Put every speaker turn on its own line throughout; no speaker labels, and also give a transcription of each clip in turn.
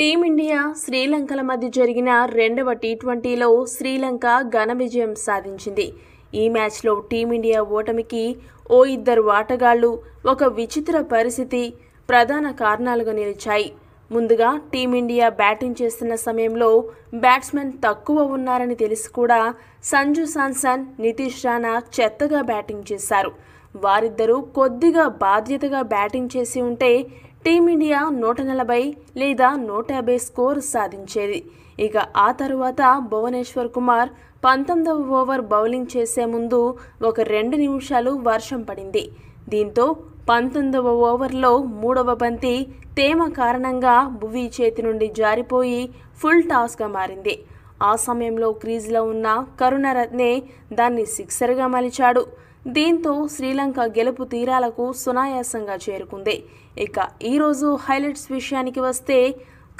team India శ్రీలంకల మధ్య జరిగిన రెండవ టీ ట్వంటీలో శ్రీలంక ఘన విజయం సాధించింది ఈ మ్యాచ్లో టీమిండియా ఓటమికి ఓ ఇద్దరు ఆటగాళ్లు ఒక విచిత్ర పరిస్థితి ప్రధాన కారణాలుగా నిలిచాయి ముందుగా టీమిండియా బ్యాటింగ్ చేస్తున్న సమయంలో బ్యాట్స్మెన్ తక్కువ ఉన్నారని తెలిసి కూడా సంజు సాన్సన్ నితీష్ రాణా చెత్తగా బ్యాటింగ్ చేశారు వారిద్దరూ కొద్దిగా బాధ్యతగా బ్యాటింగ్ చేసి ఉంటే టీమిండియా నూట నలభై లేదా నూట యాభై స్కోర్ సాధించేది ఇక ఆ తరువాత భువనేశ్వర్ కుమార్ పంతొమ్మిదవ ఓవర్ బౌలింగ్ చేసే ముందు ఒక రెండు నిమిషాలు వర్షం పడింది దీంతో పంతొమ్మిదవ ఓవర్లో మూడవ బంతి తేమ కారణంగా భువి చేతి నుండి జారిపోయి ఫుల్ టాస్గా మారింది ఆ సమయంలో క్రీజ్లో ఉన్న కరుణరత్నే దాన్ని సిక్సర్గా మలిచాడు దీంతో శ్రీలంక గెలుపు తీరాలకు సునాయాసంగా చేరుకుంది ఇక ఈరోజు హైలైట్స్ విషయానికి వస్తే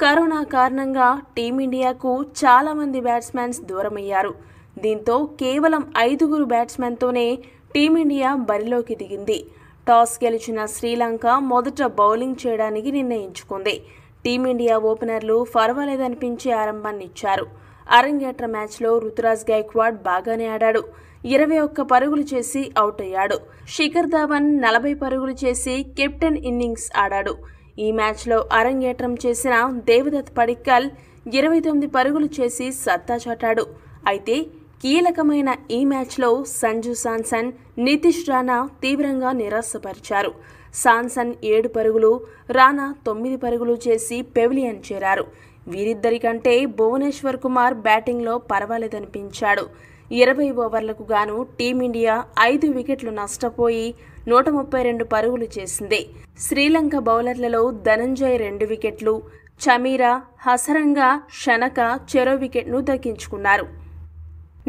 కరోనా కారణంగా టీమిండియాకు చాలామంది బ్యాట్స్మెన్స్ దూరమయ్యారు దీంతో కేవలం ఐదుగురు బ్యాట్స్మెన్తోనే టీమిండియా బరిలోకి దిగింది టాస్ గెలిచిన శ్రీలంక మొదట బౌలింగ్ చేయడానికి నిర్ణయించుకుంది టీమిండియా ఓపెనర్లు పర్వాలేదనిపించే ఆరంభాన్నిచ్చారు అరంగేట్ర మ్యాచ్లో రుతురాజ్ గైక్వాడ్ బాగానే ఆడాడు ఇరవై ఒక్క పరుగులు చేసి అవుట్ అయ్యాడు శిఖర్ ధావన్ నలభై పరుగులు చేసి కెప్టెన్ ఇన్నింగ్స్ ఆడాడు ఈ మ్యాచ్లో అరంగేట్రం చేసిన దేవదత్ పడిక్కల్ ఇరవై తొమ్మిది పరుగులు చేసి సత్తా చాటాడు అయితే కీలకమైన ఈ మ్యాచ్లో సంజు సాన్సన్ నితిష్ రాణా తీవ్రంగా నిరాశపరిచారు సాన్సన్ ఏడు పరుగులు రాణా తొమ్మిది పరుగులు చేసి పెవిలియన్ చేరారు వీరిద్దరికంటే భువనేశ్వర్ కుమార్ బ్యాటింగ్లో పర్వాలేదనిపించాడు ఇరవై ఓవర్లకు గాను టీమిండియా ఐదు వికెట్లు నష్టపోయి నూట ముప్పై రెండు పరుగులు చేసింది శ్రీలంక బౌలర్లలో ధనంజయ్ రెండు వికెట్లు చమీరా హసరంగా షనక చెరో వికెట్ను దక్కించుకున్నారు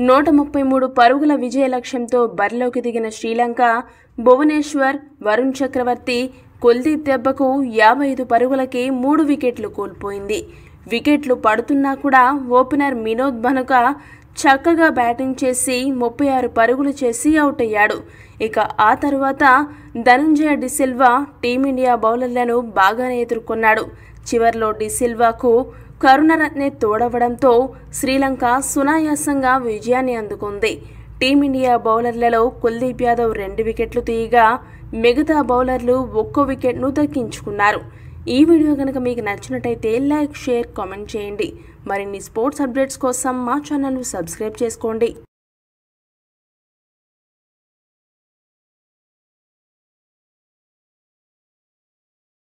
నూట ముప్పై మూడు పరుగుల విజయ లక్ష్యంతో బరిలోకి దిగిన శ్రీలంక భువనేశ్వర్ వరుణ్ చక్రవర్తి కుల్దీప్ దెబ్బకు యాభై ఐదు పరుగులకి మూడు వికెట్లు కోల్పోయింది వికెట్లు పడుతున్నా కూడా ఓపెనర్ వినోద్ బనుక చక్కగా బ్యాటింగ్ చేసి ముప్పై ఆరు పరుగులు చేసి అవుట్ అయ్యాడు ఇక ఆ తర్వాత ధనంజయ డిసిల్వా టీమిండియా బౌలర్లను బాగానే ఎదుర్కొన్నాడు చివర్లో డిసిల్వాకు కరుణరత్నే తోడవడంతో శ్రీలంక సునాయాసంగా విజయాన్ని అందుకుంది టీమిండియా బౌలర్లలో కుల్దీప్ యాదవ్ రెండు వికెట్లు తీయగా మిగతా బౌలర్లు ఒక్కో వికెట్ను దక్కించుకున్నారు ఈ వీడియో కనుక మీకు నచ్చినట్టయితే లైక్ షేర్ కామెంట్ చేయండి మరిన్ని స్పోర్ట్స్ అప్డేట్స్ కోసం మా ఛానల్ను సబ్స్క్రైబ్ చేసుకోండి